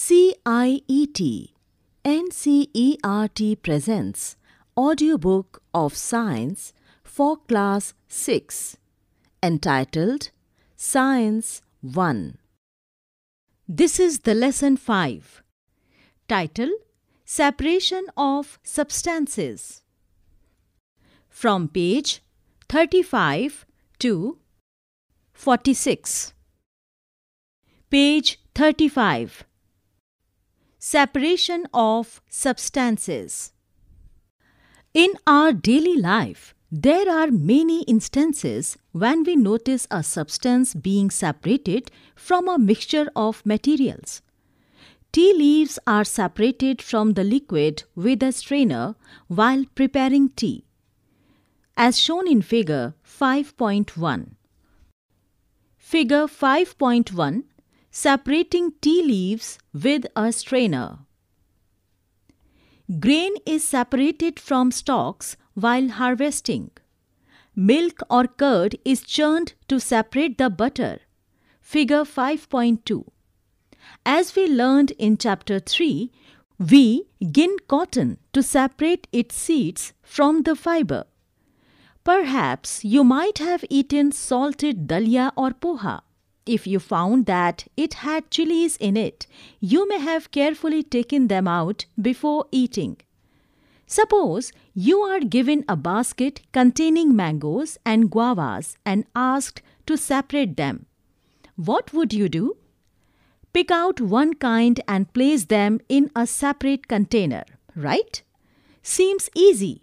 CIET NCERT presents audiobook of science for class 6 entitled Science 1 This is the lesson 5 title Separation of substances from page 35 to 46 page 35 separation of substances. In our daily life, there are many instances when we notice a substance being separated from a mixture of materials. Tea leaves are separated from the liquid with a strainer while preparing tea, as shown in Figure 5.1. Figure 5.1 separating tea leaves with a strainer. Grain is separated from stalks while harvesting. Milk or curd is churned to separate the butter. Figure 5.2. As we learned in chapter 3, we gin cotton to separate its seeds from the fiber. Perhaps you might have eaten salted dalia or poha. If you found that it had chilies in it, you may have carefully taken them out before eating. Suppose you are given a basket containing mangoes and guavas and asked to separate them. What would you do? Pick out one kind and place them in a separate container, right? Seems easy.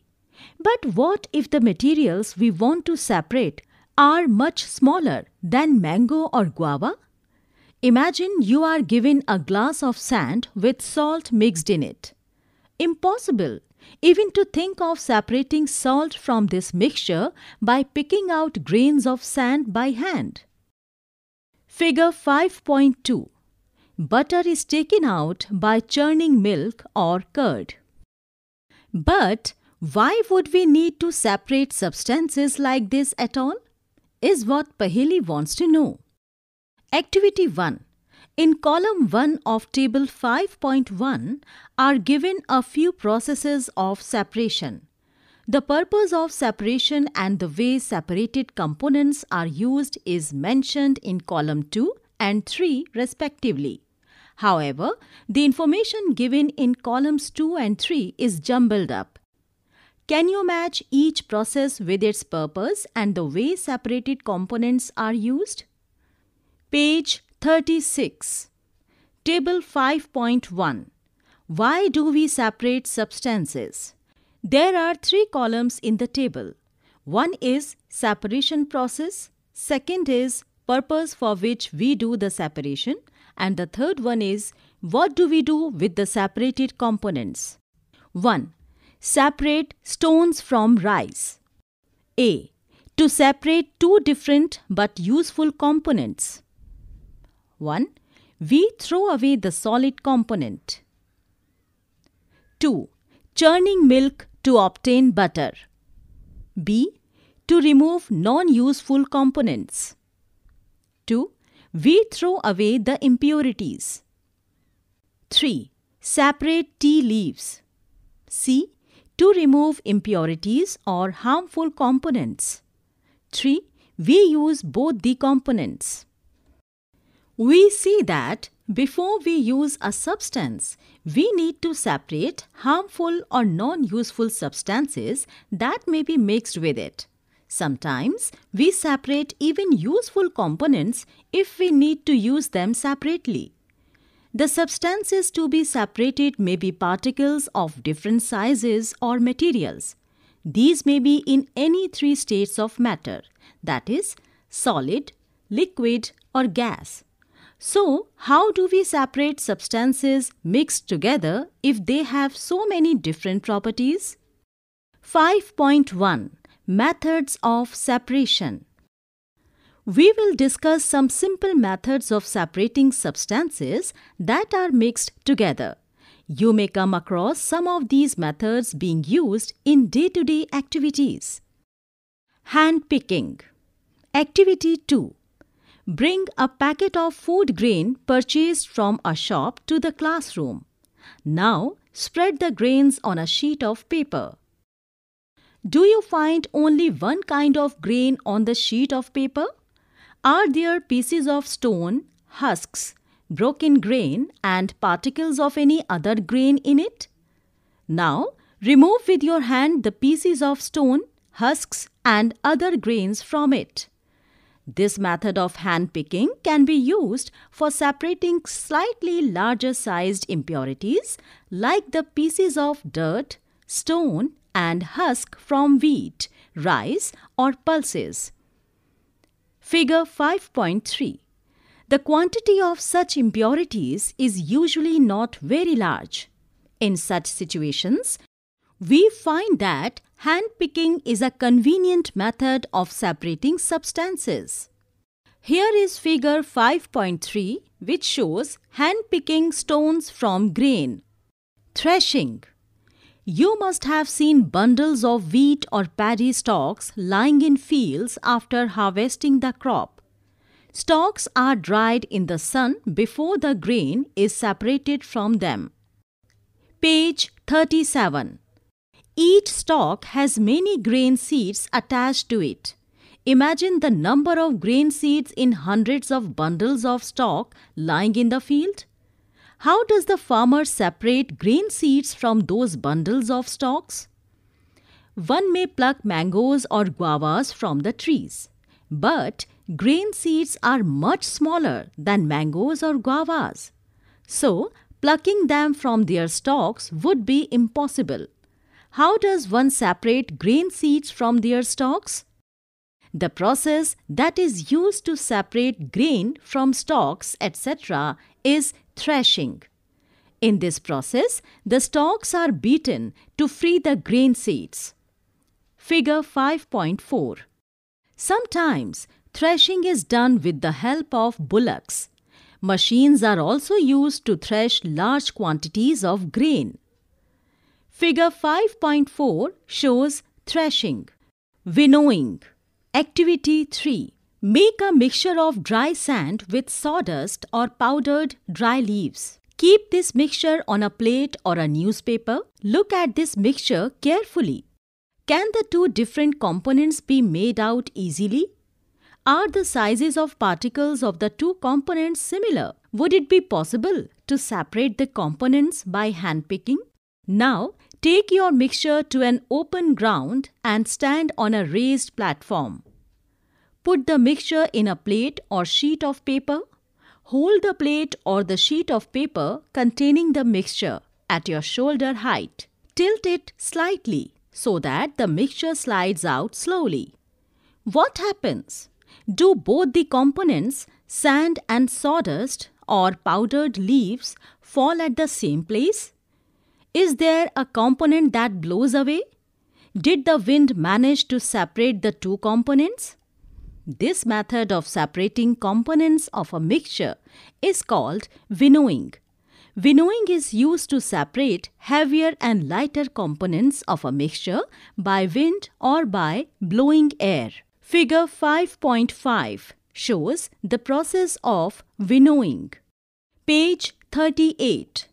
But what if the materials we want to separate are much smaller than mango or guava? Imagine you are given a glass of sand with salt mixed in it. Impossible even to think of separating salt from this mixture by picking out grains of sand by hand. Figure 5.2 Butter is taken out by churning milk or curd. But why would we need to separate substances like this at all? is what Paheli wants to know. Activity 1. In column 1 of table 5.1 are given a few processes of separation. The purpose of separation and the way separated components are used is mentioned in column 2 and 3 respectively. However, the information given in columns 2 and 3 is jumbled up. Can you match each process with its purpose and the way separated components are used? Page 36, Table 5.1 Why do we separate substances? There are three columns in the table. One is separation process, second is purpose for which we do the separation and the third one is what do we do with the separated components? 1. Separate stones from rice. A. To separate two different but useful components. 1. We throw away the solid component. 2. Churning milk to obtain butter. B. To remove non-useful components. 2. We throw away the impurities. 3. Separate tea leaves. C to remove impurities or harmful components. 3. We use both the components. We see that before we use a substance, we need to separate harmful or non-useful substances that may be mixed with it. Sometimes we separate even useful components if we need to use them separately. The substances to be separated may be particles of different sizes or materials. These may be in any three states of matter, that is, solid, liquid or gas. So, how do we separate substances mixed together if they have so many different properties? 5.1 Methods of Separation we will discuss some simple methods of separating substances that are mixed together. You may come across some of these methods being used in day-to-day activities. Hand picking. Activity 2. Bring a packet of food grain purchased from a shop to the classroom. Now, spread the grains on a sheet of paper. Do you find only one kind of grain on the sheet of paper? Are there pieces of stone, husks, broken grain and particles of any other grain in it? Now, remove with your hand the pieces of stone, husks and other grains from it. This method of hand picking can be used for separating slightly larger sized impurities like the pieces of dirt, stone and husk from wheat, rice or pulses. Figure 5.3 The quantity of such impurities is usually not very large. In such situations, we find that hand picking is a convenient method of separating substances. Here is figure 5.3 which shows hand picking stones from grain. Threshing you must have seen bundles of wheat or paddy stalks lying in fields after harvesting the crop. Stalks are dried in the sun before the grain is separated from them. Page 37. Each stalk has many grain seeds attached to it. Imagine the number of grain seeds in hundreds of bundles of stalk lying in the field. How does the farmer separate grain seeds from those bundles of stalks? One may pluck mangoes or guavas from the trees, but grain seeds are much smaller than mangoes or guavas. So, plucking them from their stalks would be impossible. How does one separate grain seeds from their stalks? The process that is used to separate grain from stalks, etc., is threshing. In this process, the stalks are beaten to free the grain seeds. Figure 5.4 Sometimes threshing is done with the help of bullocks. Machines are also used to thresh large quantities of grain. Figure 5.4 shows threshing, winnowing. Activity 3. Make a mixture of dry sand with sawdust or powdered dry leaves. Keep this mixture on a plate or a newspaper. Look at this mixture carefully. Can the two different components be made out easily? Are the sizes of particles of the two components similar? Would it be possible to separate the components by handpicking? Now, Take your mixture to an open ground and stand on a raised platform. Put the mixture in a plate or sheet of paper. Hold the plate or the sheet of paper containing the mixture at your shoulder height. Tilt it slightly so that the mixture slides out slowly. What happens? Do both the components, sand and sawdust or powdered leaves, fall at the same place? Is there a component that blows away? Did the wind manage to separate the two components? This method of separating components of a mixture is called winnowing. Winnowing is used to separate heavier and lighter components of a mixture by wind or by blowing air. Figure 5.5 shows the process of winnowing. Page 38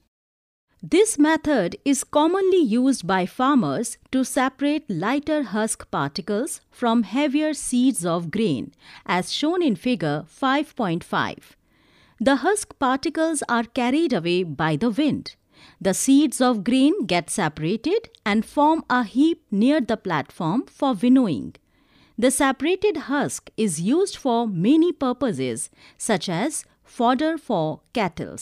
this method is commonly used by farmers to separate lighter husk particles from heavier seeds of grain, as shown in figure 5.5. The husk particles are carried away by the wind. The seeds of grain get separated and form a heap near the platform for winnowing. The separated husk is used for many purposes, such as fodder for cattle.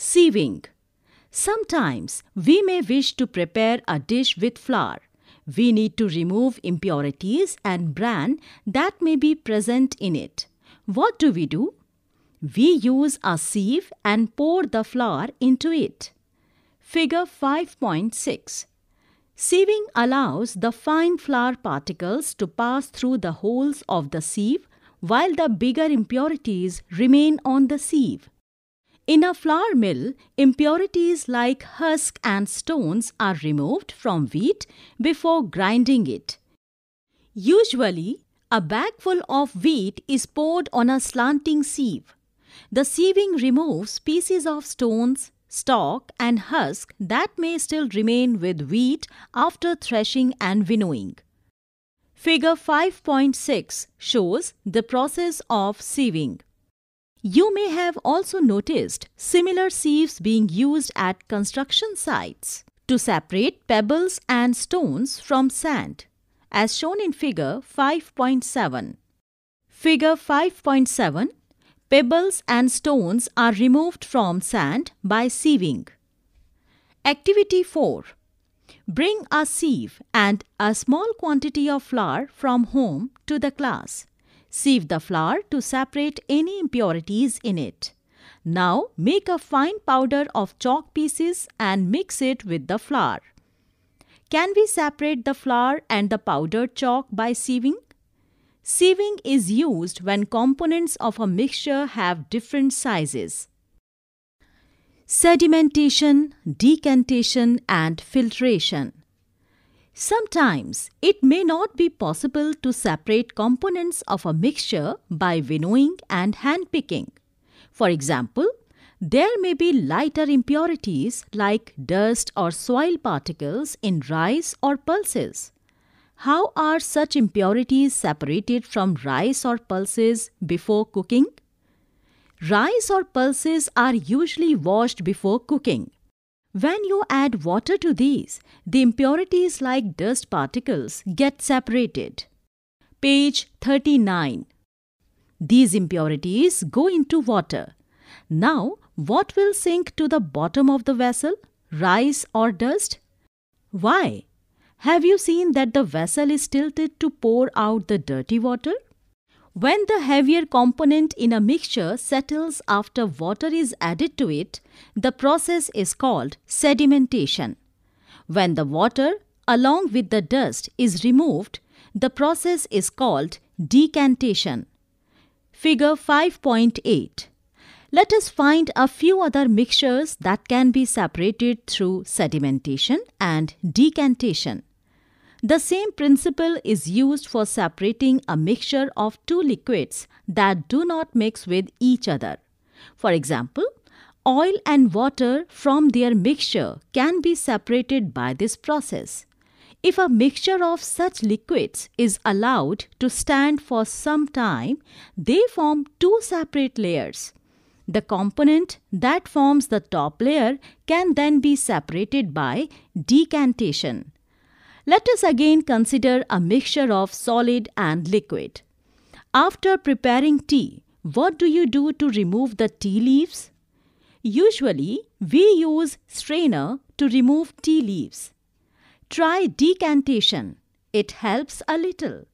Sieving. Sometimes we may wish to prepare a dish with flour. We need to remove impurities and bran that may be present in it. What do we do? We use a sieve and pour the flour into it. Figure 5.6 Sieving allows the fine flour particles to pass through the holes of the sieve while the bigger impurities remain on the sieve. In a flour mill, impurities like husk and stones are removed from wheat before grinding it. Usually, a bagful of wheat is poured on a slanting sieve. The sieving removes pieces of stones, stalk and husk that may still remain with wheat after threshing and winnowing. Figure 5.6 shows the process of sieving. You may have also noticed similar sieves being used at construction sites to separate pebbles and stones from sand, as shown in Figure 5.7. Figure 5.7 Pebbles and stones are removed from sand by sieving. Activity 4 Bring a sieve and a small quantity of flour from home to the class. Sieve the flour to separate any impurities in it. Now make a fine powder of chalk pieces and mix it with the flour. Can we separate the flour and the powdered chalk by sieving? Sieving is used when components of a mixture have different sizes. Sedimentation, decantation and filtration. Sometimes it may not be possible to separate components of a mixture by winnowing and hand picking. For example, there may be lighter impurities like dust or soil particles in rice or pulses. How are such impurities separated from rice or pulses before cooking? Rice or pulses are usually washed before cooking. When you add water to these, the impurities like dust particles get separated. Page 39. These impurities go into water. Now, what will sink to the bottom of the vessel? Rice or dust? Why? Have you seen that the vessel is tilted to pour out the dirty water? When the heavier component in a mixture settles after water is added to it, the process is called sedimentation. When the water along with the dust is removed, the process is called decantation. Figure 5.8 Let us find a few other mixtures that can be separated through sedimentation and decantation. The same principle is used for separating a mixture of two liquids that do not mix with each other. For example, oil and water from their mixture can be separated by this process. If a mixture of such liquids is allowed to stand for some time, they form two separate layers. The component that forms the top layer can then be separated by decantation let us again consider a mixture of solid and liquid. After preparing tea, what do you do to remove the tea leaves? Usually, we use strainer to remove tea leaves. Try decantation. It helps a little.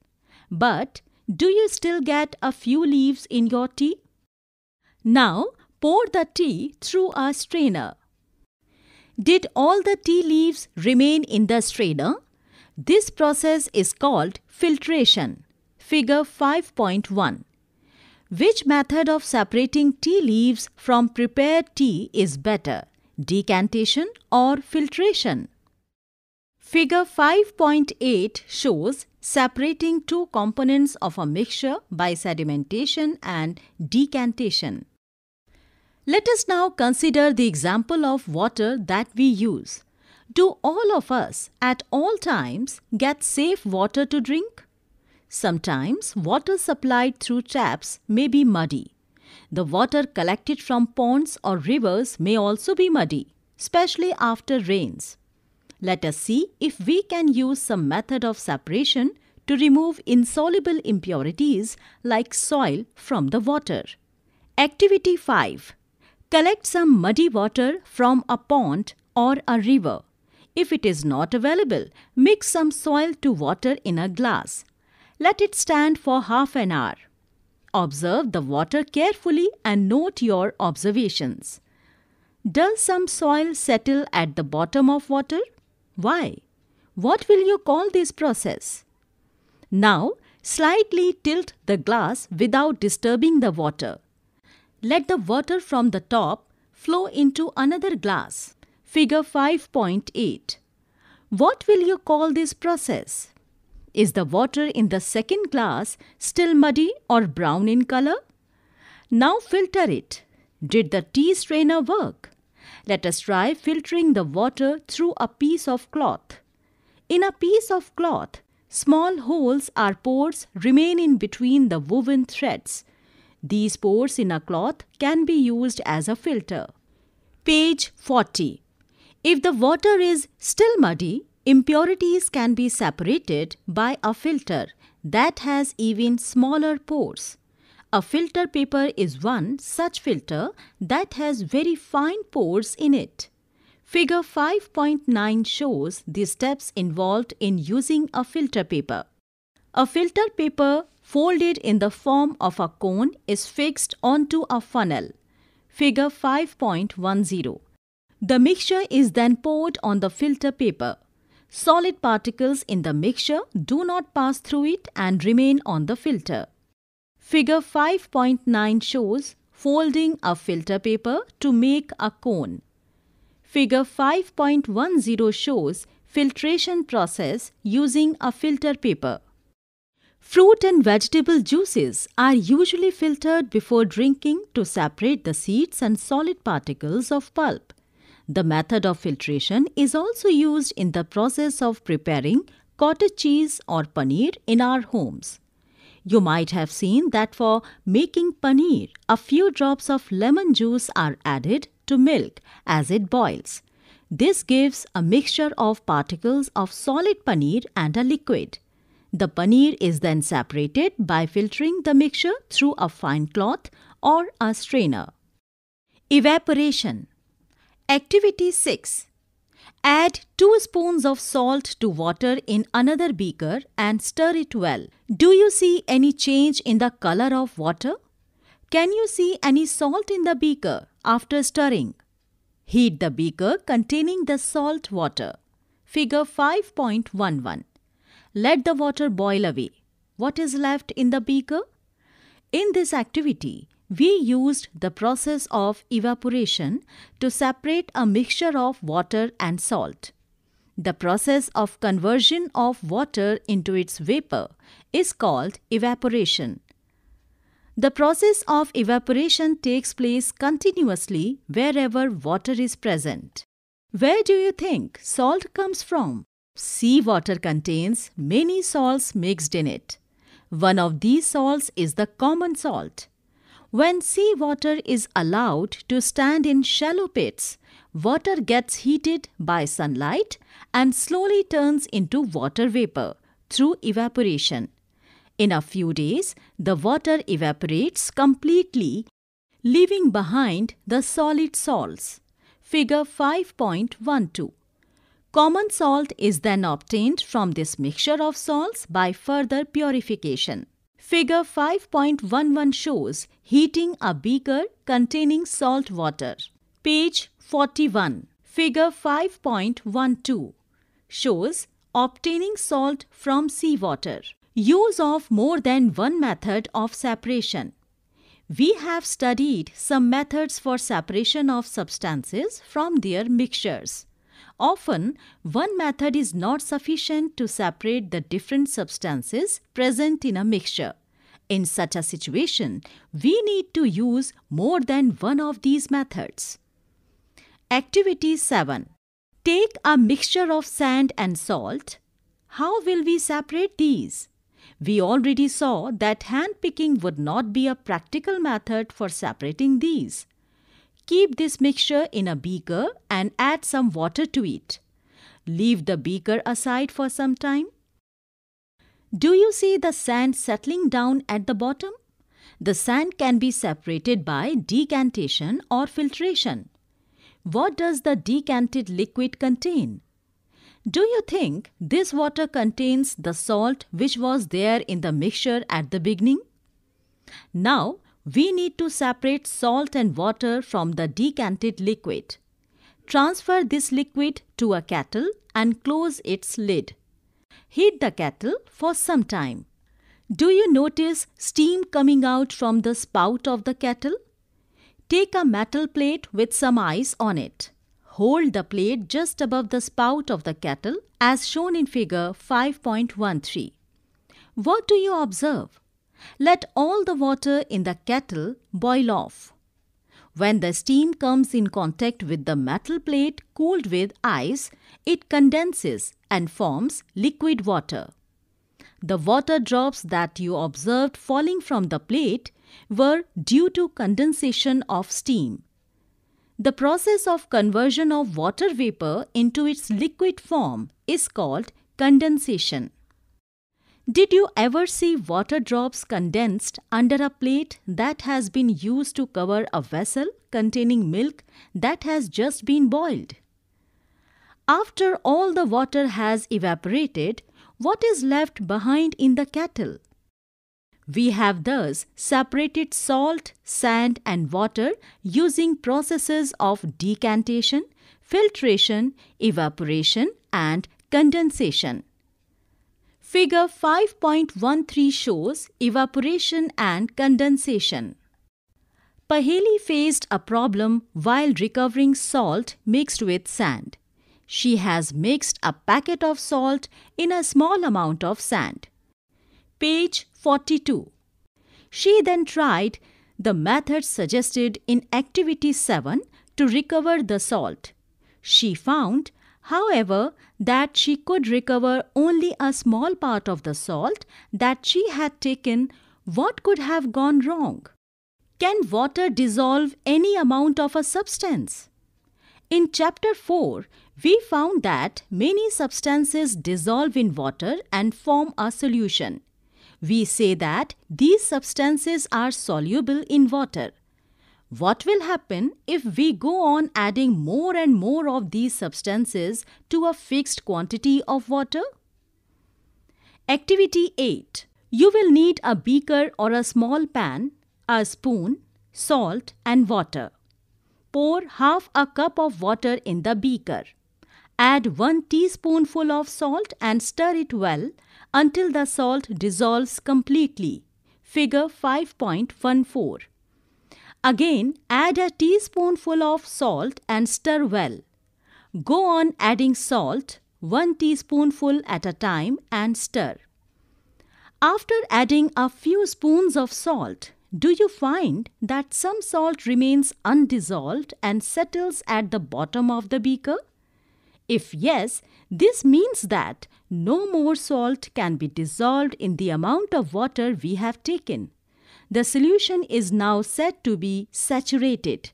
But do you still get a few leaves in your tea? Now, pour the tea through a strainer. Did all the tea leaves remain in the strainer? This process is called filtration, figure 5.1. Which method of separating tea leaves from prepared tea is better, decantation or filtration? Figure 5.8 shows separating two components of a mixture by sedimentation and decantation. Let us now consider the example of water that we use. Do all of us at all times get safe water to drink? Sometimes water supplied through taps may be muddy. The water collected from ponds or rivers may also be muddy, especially after rains. Let us see if we can use some method of separation to remove insoluble impurities like soil from the water. Activity 5. Collect some muddy water from a pond or a river. If it is not available, mix some soil to water in a glass. Let it stand for half an hour. Observe the water carefully and note your observations. Does some soil settle at the bottom of water? Why? What will you call this process? Now, slightly tilt the glass without disturbing the water. Let the water from the top flow into another glass. Figure 5.8. What will you call this process? Is the water in the second glass still muddy or brown in color? Now filter it. Did the tea strainer work? Let us try filtering the water through a piece of cloth. In a piece of cloth, small holes or pores remain in between the woven threads. These pores in a cloth can be used as a filter. Page 40 if the water is still muddy, impurities can be separated by a filter that has even smaller pores. A filter paper is one such filter that has very fine pores in it. Figure 5.9 shows the steps involved in using a filter paper. A filter paper folded in the form of a cone is fixed onto a funnel. Figure 5.10 the mixture is then poured on the filter paper. Solid particles in the mixture do not pass through it and remain on the filter. Figure 5.9 shows folding a filter paper to make a cone. Figure 5.10 shows filtration process using a filter paper. Fruit and vegetable juices are usually filtered before drinking to separate the seeds and solid particles of pulp. The method of filtration is also used in the process of preparing cottage cheese or paneer in our homes. You might have seen that for making paneer, a few drops of lemon juice are added to milk as it boils. This gives a mixture of particles of solid paneer and a liquid. The paneer is then separated by filtering the mixture through a fine cloth or a strainer. Evaporation Activity 6. Add 2 spoons of salt to water in another beaker and stir it well. Do you see any change in the color of water? Can you see any salt in the beaker after stirring? Heat the beaker containing the salt water. Figure 5.11. Let the water boil away. What is left in the beaker? In this activity, we used the process of evaporation to separate a mixture of water and salt. The process of conversion of water into its vapor is called evaporation. The process of evaporation takes place continuously wherever water is present. Where do you think salt comes from? Seawater contains many salts mixed in it. One of these salts is the common salt. When seawater is allowed to stand in shallow pits, water gets heated by sunlight and slowly turns into water vapor through evaporation. In a few days, the water evaporates completely, leaving behind the solid salts. Figure 5.12 Common salt is then obtained from this mixture of salts by further purification. Figure 5.11 shows heating a beaker containing salt water. Page 41. Figure 5.12 shows obtaining salt from seawater. Use of more than one method of separation. We have studied some methods for separation of substances from their mixtures. Often, one method is not sufficient to separate the different substances present in a mixture. In such a situation, we need to use more than one of these methods. Activity 7. Take a mixture of sand and salt. How will we separate these? We already saw that hand picking would not be a practical method for separating these. Keep this mixture in a beaker and add some water to it. Leave the beaker aside for some time. Do you see the sand settling down at the bottom? The sand can be separated by decantation or filtration. What does the decanted liquid contain? Do you think this water contains the salt which was there in the mixture at the beginning? Now we need to separate salt and water from the decanted liquid. Transfer this liquid to a kettle and close its lid. Heat the kettle for some time. Do you notice steam coming out from the spout of the kettle? Take a metal plate with some ice on it. Hold the plate just above the spout of the kettle as shown in figure 5.13. What do you observe? Let all the water in the kettle boil off. When the steam comes in contact with the metal plate cooled with ice, it condenses and forms liquid water. The water drops that you observed falling from the plate were due to condensation of steam. The process of conversion of water vapor into its liquid form is called condensation. Did you ever see water drops condensed under a plate that has been used to cover a vessel containing milk that has just been boiled? After all the water has evaporated, what is left behind in the kettle? We have thus separated salt, sand and water using processes of decantation, filtration, evaporation and condensation. Figure 5.13 shows evaporation and condensation. Paheli faced a problem while recovering salt mixed with sand. She has mixed a packet of salt in a small amount of sand. Page 42. She then tried the method suggested in Activity 7 to recover the salt. She found However, that she could recover only a small part of the salt that she had taken, what could have gone wrong? Can water dissolve any amount of a substance? In chapter 4, we found that many substances dissolve in water and form a solution. We say that these substances are soluble in water. What will happen if we go on adding more and more of these substances to a fixed quantity of water? Activity 8. You will need a beaker or a small pan, a spoon, salt and water. Pour half a cup of water in the beaker. Add 1 teaspoonful of salt and stir it well until the salt dissolves completely. Figure 5.14 Again, add a teaspoonful of salt and stir well. Go on adding salt, 1 teaspoonful at a time and stir. After adding a few spoons of salt, do you find that some salt remains undissolved and settles at the bottom of the beaker? If yes, this means that no more salt can be dissolved in the amount of water we have taken. The solution is now said to be saturated.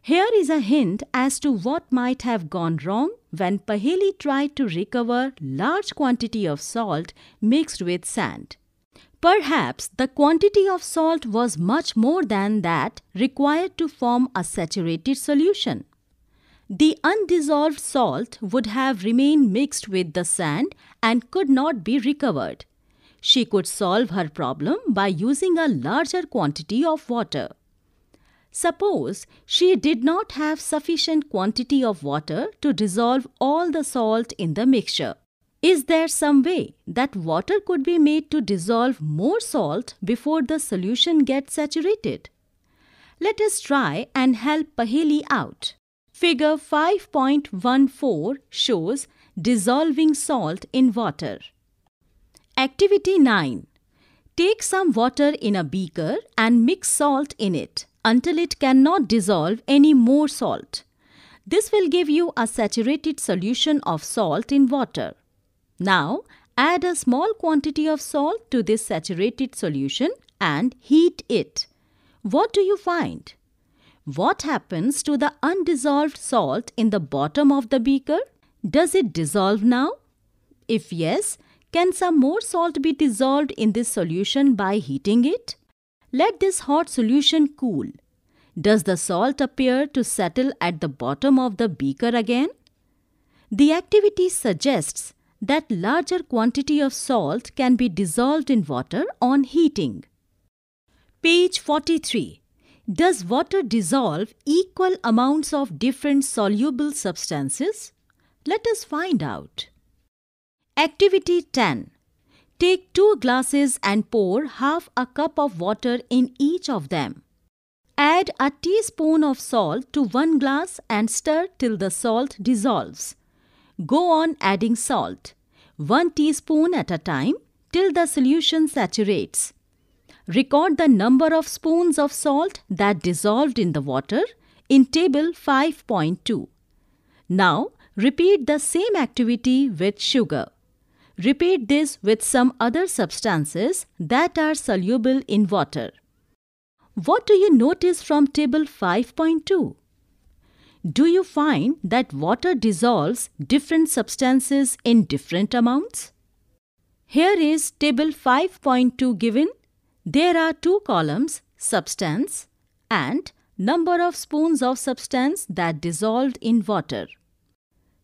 Here is a hint as to what might have gone wrong when Paheli tried to recover large quantity of salt mixed with sand. Perhaps the quantity of salt was much more than that required to form a saturated solution. The undissolved salt would have remained mixed with the sand and could not be recovered. She could solve her problem by using a larger quantity of water. Suppose she did not have sufficient quantity of water to dissolve all the salt in the mixture. Is there some way that water could be made to dissolve more salt before the solution gets saturated? Let us try and help Paheli out. Figure 5.14 shows dissolving salt in water. Activity 9. Take some water in a beaker and mix salt in it until it cannot dissolve any more salt. This will give you a saturated solution of salt in water. Now, add a small quantity of salt to this saturated solution and heat it. What do you find? What happens to the undissolved salt in the bottom of the beaker? Does it dissolve now? If yes, can some more salt be dissolved in this solution by heating it? Let this hot solution cool. Does the salt appear to settle at the bottom of the beaker again? The activity suggests that larger quantity of salt can be dissolved in water on heating. Page 43. Does water dissolve equal amounts of different soluble substances? Let us find out. Activity 10. Take two glasses and pour half a cup of water in each of them. Add a teaspoon of salt to one glass and stir till the salt dissolves. Go on adding salt, one teaspoon at a time, till the solution saturates. Record the number of spoons of salt that dissolved in the water in table 5.2. Now, repeat the same activity with sugar. Repeat this with some other substances that are soluble in water. What do you notice from table 5.2? Do you find that water dissolves different substances in different amounts? Here is table 5.2 given. There are two columns, substance and number of spoons of substance that dissolved in water.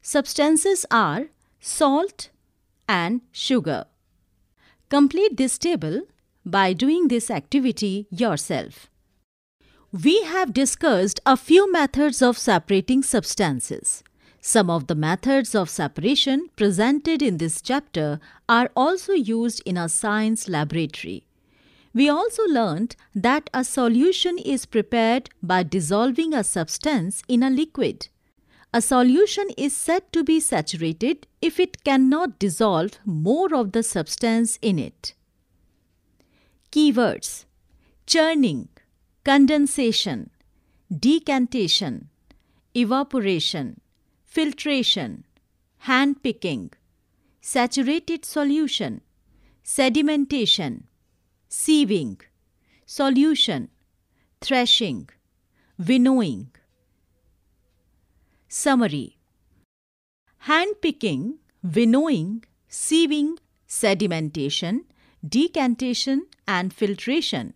Substances are salt, and sugar. Complete this table by doing this activity yourself. We have discussed a few methods of separating substances. Some of the methods of separation presented in this chapter are also used in a science laboratory. We also learned that a solution is prepared by dissolving a substance in a liquid. A solution is said to be saturated if it cannot dissolve more of the substance in it. Keywords Churning, condensation, decantation, evaporation, filtration, hand picking, saturated solution, sedimentation, sieving, solution, threshing, winnowing. Summary Hand picking, winnowing, sieving, sedimentation, decantation, and filtration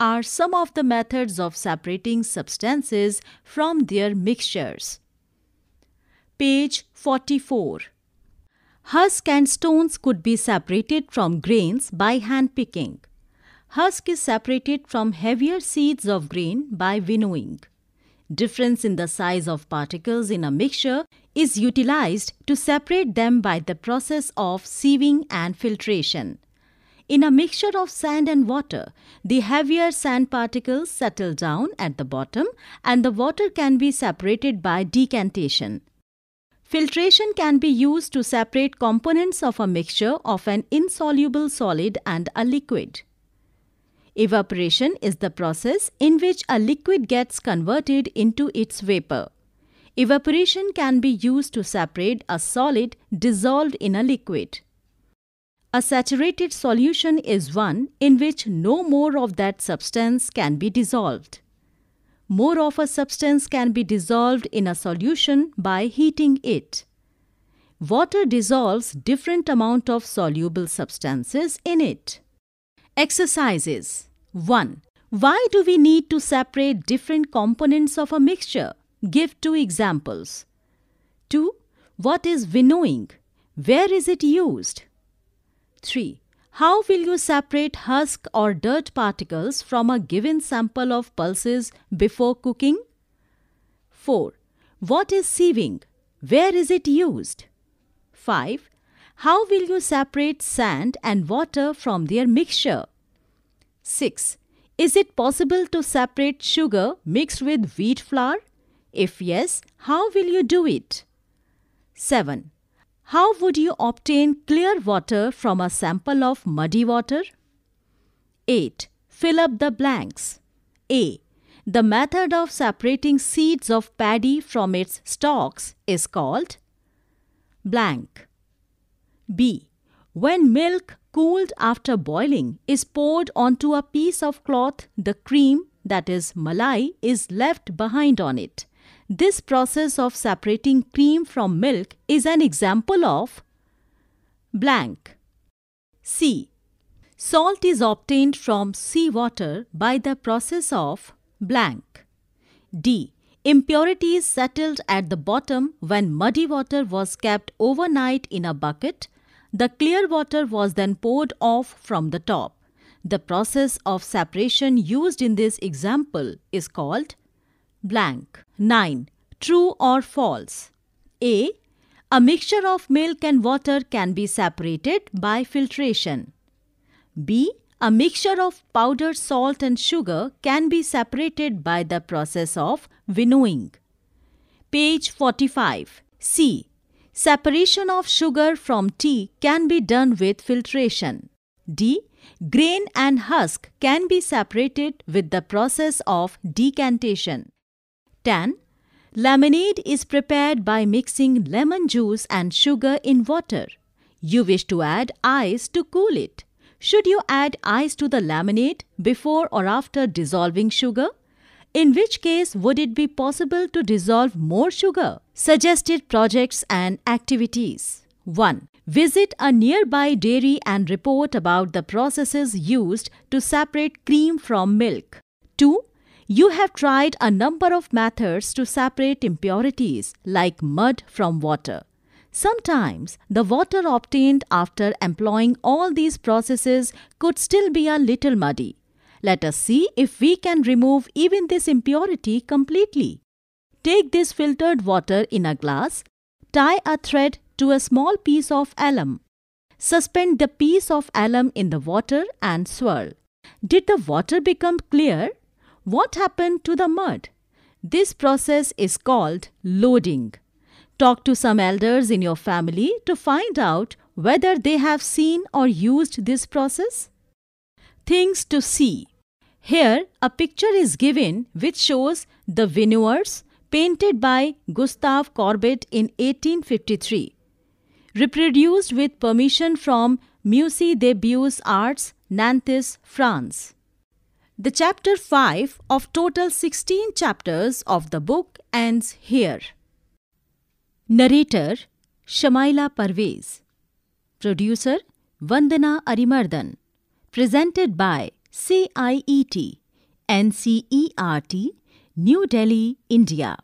are some of the methods of separating substances from their mixtures. Page 44 Husk and stones could be separated from grains by hand picking. Husk is separated from heavier seeds of grain by winnowing. Difference in the size of particles in a mixture is utilized to separate them by the process of sieving and filtration. In a mixture of sand and water, the heavier sand particles settle down at the bottom and the water can be separated by decantation. Filtration can be used to separate components of a mixture of an insoluble solid and a liquid. Evaporation is the process in which a liquid gets converted into its vapor. Evaporation can be used to separate a solid dissolved in a liquid. A saturated solution is one in which no more of that substance can be dissolved. More of a substance can be dissolved in a solution by heating it. Water dissolves different amount of soluble substances in it. Exercises 1. Why do we need to separate different components of a mixture? Give two examples. 2. What is winnowing? Where is it used? 3. How will you separate husk or dirt particles from a given sample of pulses before cooking? 4. What is sieving? Where is it used? 5. How will you separate sand and water from their mixture? 6. Is it possible to separate sugar mixed with wheat flour? If yes, how will you do it? 7. How would you obtain clear water from a sample of muddy water? 8. Fill up the blanks. A. The method of separating seeds of paddy from its stalks is called blank. B. When milk, cooled after boiling is poured onto a piece of cloth, the cream, that is malai, is left behind on it. This process of separating cream from milk is an example of blank. C. Salt is obtained from seawater by the process of blank. D. Impurities settled at the bottom when muddy water was kept overnight in a bucket the clear water was then poured off from the top. The process of separation used in this example is called blank. 9. True or false? A. A mixture of milk and water can be separated by filtration. B. A mixture of powdered salt and sugar can be separated by the process of winnowing. Page 45. C. Separation of sugar from tea can be done with filtration. D. Grain and husk can be separated with the process of decantation. 10. Lemonade is prepared by mixing lemon juice and sugar in water. You wish to add ice to cool it. Should you add ice to the lemonade before or after dissolving sugar? in which case would it be possible to dissolve more sugar? Suggested projects and activities. 1. Visit a nearby dairy and report about the processes used to separate cream from milk. 2. You have tried a number of methods to separate impurities like mud from water. Sometimes the water obtained after employing all these processes could still be a little muddy. Let us see if we can remove even this impurity completely. Take this filtered water in a glass, tie a thread to a small piece of alum. Suspend the piece of alum in the water and swirl. Did the water become clear? What happened to the mud? This process is called loading. Talk to some elders in your family to find out whether they have seen or used this process. Things to see here, a picture is given which shows the vineyards painted by Gustave Corbett in 1853, reproduced with permission from Musée des Beaux Arts, Nantes, France. The chapter 5 of total 16 chapters of the book ends here. Narrator Shamaila Parvez. Producer Vandana Arimardhan. Presented by CIET, NCERT, New Delhi, India.